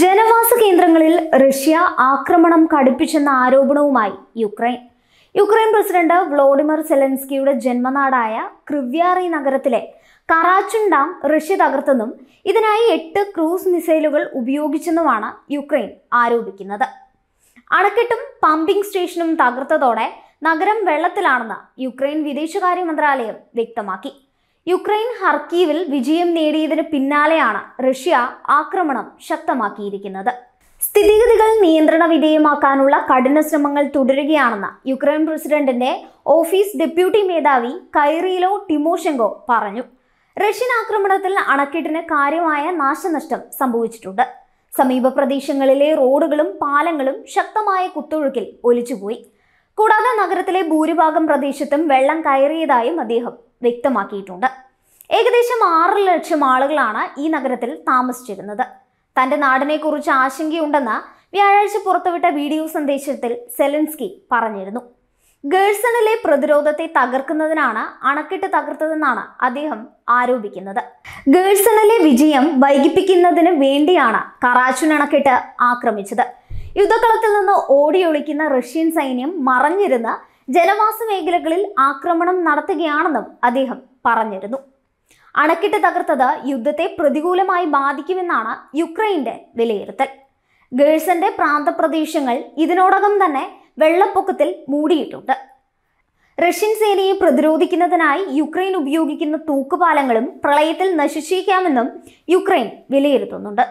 ജനവാസ കേന്ദ്രങ്ങളിൽ റഷ്യ ആക്രമണം കടുപ്പിച്ചെന്ന ആരോപണവുമായി യുക്രൈൻ യുക്രൈൻ പ്രസിഡന്റ് വ്ളോഡിമിർ സെലൻസ്കിയുടെ ജന്മനാടായ ക്രിവ്യാറി നഗരത്തിലെ കറാച്ചുൻ ഡാം റഷ്യ തകർത്തെന്നും ഇതിനായി എട്ട് ക്രൂസ് മിസൈലുകൾ ഉപയോഗിച്ചെന്നുമാണ് യുക്രൈൻ ആരോപിക്കുന്നത് അണക്കെട്ടും പമ്പിംഗ് സ്റ്റേഷനും തകർത്തതോടെ നഗരം വെള്ളത്തിലാണെന്ന് യുക്രൈൻ വിദേശകാര്യ മന്ത്രാലയം വ്യക്തമാക്കി യുക്രൈൻ ഹർക്കീവിൽ വിജയം നേടിയതിന് പിന്നാലെയാണ് റഷ്യ ആക്രമണം ശക്തമാക്കിയിരിക്കുന്നത് സ്ഥിതിഗതികൾ നിയന്ത്രണ വിധേയമാക്കാനുള്ള കഠിന ശ്രമങ്ങൾ തുടരുകയാണെന്ന് യുക്രൈൻ പ്രസിഡന്റിന്റെ ഓഫീസ് ഡെപ്യൂട്ടി മേധാവി കൈറിയിലോ ടിമോഷെങ്കോ പറഞ്ഞു റഷ്യൻ ആക്രമണത്തിൽ അണക്കെട്ടിന് കാര്യമായ നാശനഷ്ടം സംഭവിച്ചിട്ടുണ്ട് സമീപ പ്രദേശങ്ങളിലെ റോഡുകളും പാലങ്ങളും ശക്തമായ കുത്തൊഴുക്കിൽ ഒലിച്ചുപോയി കൂടാതെ നഗരത്തിലെ ഭൂരിഭാഗം പ്രദേശത്തും വെള്ളം കയറിയതായും അദ്ദേഹം വ്യക്തമാക്കിയിട്ടുണ്ട് ഏകദേശം ആറ് ലക്ഷം ആളുകളാണ് ഈ നഗരത്തിൽ താമസിച്ചിരുന്നത് തൻ്റെ നാടിനെക്കുറിച്ച് ആശങ്കയുണ്ടെന്ന് വ്യാഴാഴ്ച പുറത്തുവിട്ട വീഡിയോ സന്ദേശത്തിൽ സെലൻസ്കി പറഞ്ഞിരുന്നു ഗേഴ്സണിലെ പ്രതിരോധത്തെ തകർക്കുന്നതിനാണ് അണക്കെട്ട് തകർത്തതെന്നാണ് അദ്ദേഹം ആരോപിക്കുന്നത് ഗേഴ്സണിലെ വിജയം വൈകിപ്പിക്കുന്നതിന് വേണ്ടിയാണ് കറാച്ചുൻ അണക്കെട്ട് ആക്രമിച്ചത് യുദ്ധക്കളത്തിൽ നിന്ന് ഓടിയൊളിക്കുന്ന റഷ്യൻ സൈന്യം മറഞ്ഞിരുന്ന് ജനവാസ മേഖലകളിൽ ആക്രമണം നടത്തുകയാണെന്നും അദ്ദേഹം പറഞ്ഞിരുന്നു അണക്കെട്ട് തകർത്തത് യുദ്ധത്തെ പ്രതികൂലമായി ബാധിക്കുമെന്നാണ് യുക്രൈന്റെ വിലയിരുത്തൽ ഗേഴ്സന്റെ പ്രാന്തപ്രദേശങ്ങൾ ഇതിനോടകം തന്നെ വെള്ളപ്പൊക്കത്തിൽ മൂടിയിട്ടുണ്ട് റഷ്യൻ സേനയെ പ്രതിരോധിക്കുന്നതിനായി യുക്രൈൻ ഉപയോഗിക്കുന്ന തൂക്കുപാലങ്ങളും പ്രളയത്തിൽ നശിച്ചേക്കാമെന്നും യുക്രൈൻ വിലയിരുത്തുന്നുണ്ട്